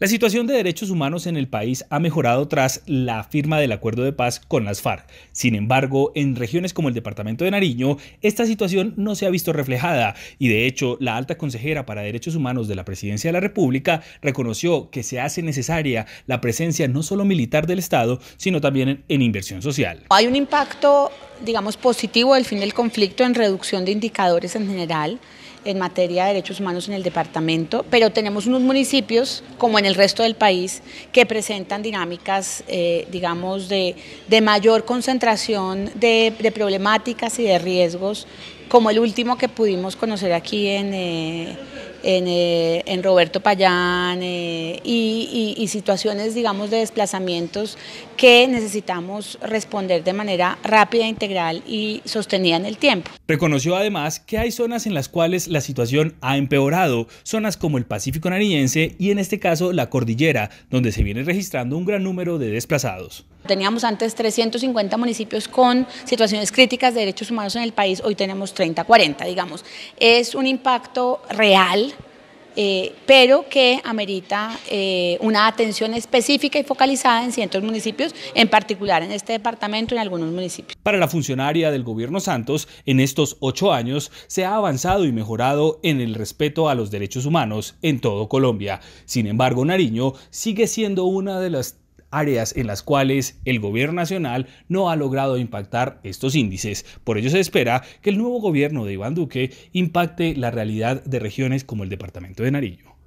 La situación de derechos humanos en el país ha mejorado tras la firma del acuerdo de paz con las FARC. Sin embargo, en regiones como el departamento de Nariño, esta situación no se ha visto reflejada y de hecho la alta consejera para derechos humanos de la Presidencia de la República reconoció que se hace necesaria la presencia no solo militar del Estado, sino también en inversión social. Hay un impacto, digamos, positivo del fin del conflicto en reducción de indicadores en general en materia de derechos humanos en el departamento, pero tenemos unos municipios, como en el resto del país, que presentan dinámicas, eh, digamos, de, mayor concentración de problemáticas y de riesgos como el último que pudimos conocer aquí en, eh, eh, en, Roberto Payán eh, y, situaciones, digamos, de desplazamientos que necesitamos responder de manera rápida, integral y sostenida en el tiempo. Reconoció además que hay zonas en las cuales la situación ha empeorado, zonas como el Pacífico Nariñense y en este caso la Cordillera, donde se viene registrando un gran número de desplazados. Teníamos antes 350 municipios con situaciones críticas de derechos humanos en el país, hoy tenemos 30, 40, digamos. Es un impacto real, eh, pero que amerita eh, una atención específica y focalizada en ciertos municipios, en particular en este departamento, y en algunos municipios. Para la funcionaria del gobierno Santos, en estos ocho años se ha avanzado y mejorado en el respeto a los derechos humanos en todo Colombia. Sin embargo, Nariño sigue siendo una de las áreas en las cuales el gobierno nacional no ha logrado impactar estos índices. Por ello se espera que el nuevo gobierno de Iván Duque impacte la realidad de regiones como el departamento de Narillo.